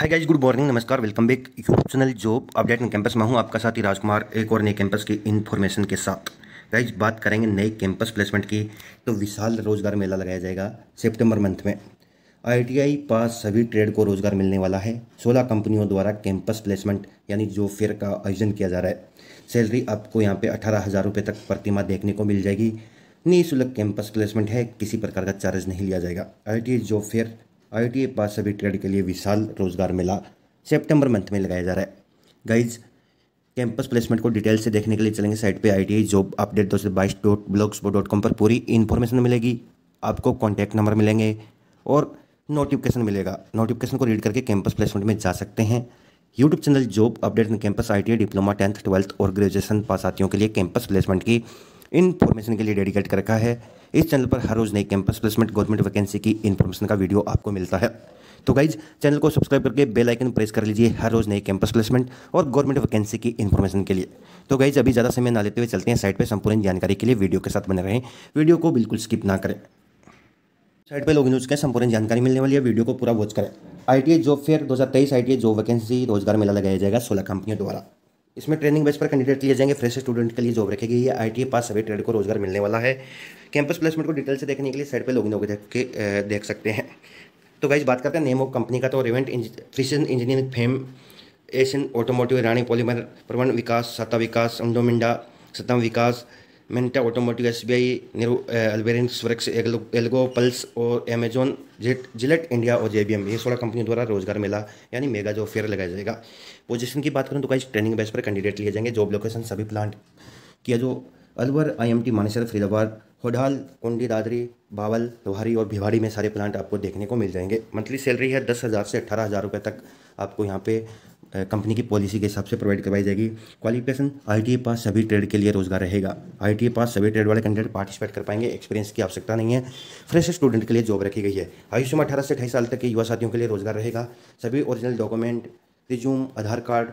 हाय guys good morning नमस्कार welcome back YouTube channel job update in campus में हूँ आपका साथी राजकुमार एक और नए कैंपस की इन्फॉर्मेशन के साथ गाइज बात करेंगे नए कैंपस प्लेसमेंट की तो विशाल रोजगार मेला लगाया जाएगा सितंबर मंथ में आईटीआई पास सभी ट्रेड को रोजगार मिलने वाला है सोलह कंपनियों द्वारा कैंपस प्लेसमेंट यानी जॉब फेयर का आयोजन किया जा रहा है सैलरी आपको यहाँ पे अठारह हज़ार रुपये तक प्रतिमा देखने को मिल जाएगी निःशुल्क कैंपस प्लेसमेंट है किसी प्रकार का चार्ज नहीं लिया जाएगा I T job fair I T पास सभी ट्रेड के लिए विशाल रोजगार मेला सेप्टेम्बर मंथ में लगाया जा रहा है गाइज कैंपस प्लेसमेंट को डिटेल से देखने के लिए चलेंगे साइट पे आई जॉब अपडेट दो सौ बाईस डॉट ब्लॉक्स डॉट कॉम पर पूरी इन्फॉर्मेशन मिलेगी आपको कॉन्टैक्ट नंबर मिलेंगे और नोटिफिकेशन मिलेगा नोटिफिकेशन को रीड करके कैंपस प्लेसमेंट में जा सकते हैं YouTube channel job update campus I diploma tenth twelfth और ग्रेजुएशन पास आतीयों के लिए कैंपस प्लेसमेंट की इन्फॉर्मेशन के लिए डेडिकेट कर रखा है इस चैनल पर हर रोज़ नई कैंपस प्लेसमेंट गवर्नमेंट वैकेंसी की इन्फॉर्मेशन का वीडियो आपको मिलता है तो गाइज चैनल को सब्सक्राइब करके बेल आइकन प्रेस कर लीजिए हर रोज़ नई कैंपस प्लेसमेंट और गवर्नमेंट वैकेंसी की इन्फॉर्मेशन के लिए तो गाइज अभी ज़्यादा समय ना लेते हुए चलते हैं साइट पर संपूर्ण जानकारी के लिए वीडियो के साथ बने रहें वीडियो को बिल्कुल स्किप ना करें साइट पर लोग न्यूज के संपूर्ण जानकारी मिलने वाली है वीडियो को पूरा वॉच करें आई जॉब फेयर दो हज़ार तेईस आई जॉब वैकेंसी रोजगार मेला लगाया जाएगा सोलह कंपनियों द्वारा इसमें ट्रेनिंग बेस पर कैंडिडेट लिए जाएंगे फ्रेश स्टूडेंट के लिए जॉब रखेगी ये आई e पास सभी ट्रेड को रोजगार मिलने वाला है कैंपस प्लेसमेंट को डिटेल से देखने के लिए साइड पर लोग होकर देख के देख सकते हैं तो गाइज बात करते हैं नेम ऑफ कंपनी का तो रेवेंट फिशन इंजीनियरिंग फेम एशियन ऑटोमोटिव रानी पॉलीमर प्रवन विकास सत्ता विकास अंडोमिंडा सत्ता विकास मिनटा ऑटोमोटिव एस बी आई निरू अल्बेरेंस एल्गो, पल्स और अमेजोन जेट जिलेट इंडिया और जे बी एम ये सोलह कंपनियों द्वारा रोजगार मेला यानी मेगा जो फेयर लगाया जाएगा पोजीशन की बात करूँ तो कई ट्रेनिंग बेस पर कैंडिडेट लिए जाएंगे जॉब लोकेशन सभी प्लांट किया जो Alwar I M T Manesar Faridabad Hodal Kundli Dadri Bawal Lohari और भिवाड़ी में सारे प्लांट आपको देखने को मिल जाएंगे मंथली सैलरी है दस हज़ार से अट्ठारह हज़ार रुपये तक आपको यहाँ पे कंपनी की पॉलिसी के हिसाब से प्रोवाइड करवाई जाएगी क्वालिफिकेशन आई पास सभी ट्रेड के लिए रोजगार रहेगा आई पास e सभी ट्रेड वाले कैंडिडेट पार्टिसिपेट कर पाएंगे एक्सपीरियंस की आवश्यकता नहीं है फ्रेश स्टूडेंट के लिए जॉब रखी गई है आयुष्य में अठारह से अठाईस साल तक के युवा साथियों के लिए रोजगार रहेगा सभी original document resume Aadhaar card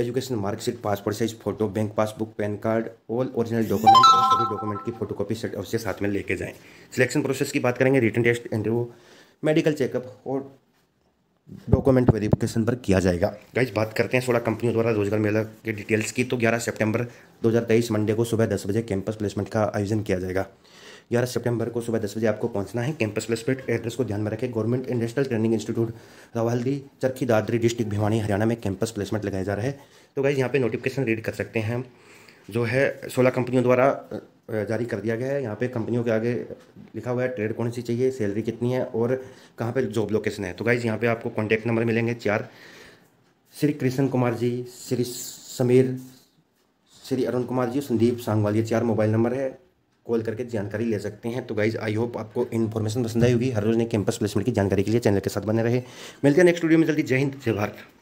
education marksheet passport size photo bank passbook PAN card all original document और सभी डॉक्यूमेंट की फोटोकॉपी सेट अवश्य साथ में लेके जाएं सिलेक्शन प्रोसेस की बात करेंगे written test interview medical checkup और डॉक्यूमेंट वेरिफिकेशन पर किया जाएगा गाइज बात करते हैं सोलह कंपनियों द्वारा रोजगार मेला के डिटेल्स की तो 11 सितंबर 2023 मंडे को सुबह दस बजे कैंपस प्लेसमेंट का आयोजन किया जाएगा 11 सितंबर को सुबह दस बजे आपको पहुंचना है कैंपस प्लेसमेंट एड्रेस को ध्यान में रखें government industrial training institute Rawaldi Charkhi Dadri district Bhiwani Haryana में कैंपस प्लेसमेंट लगाया जा रहा है तो गाइज यहाँ पर नोटिफिकेशन रीड कर सकते हैं जो है सोलह कंपनियों द्वारा जारी कर दिया गया है यहाँ पे कंपनियों के आगे लिखा हुआ है ट्रेड कौन सी चाहिए सैलरी कितनी है और कहाँ पे जॉब लोकेशन है तो गाइज यहाँ पे आपको कॉन्टैक्ट नंबर मिलेंगे चार श्री कृष्ण कुमार जी श्री समीर श्री अरुण कुमार जी संदीप सांगवाल ये चार मोबाइल नंबर है कॉल करके जानकारी ले सकते हैं तो गाइज आई होप आपको इन्फॉर्मेशन पसंद आई होगी हर रोज ने कैंपस प्लेसमेंट की जानकारी के लिए चैनल के साथ बने रहे मिलते हैं नेक्स्ट वीडियो में जल्दी जय हिंद जय भारत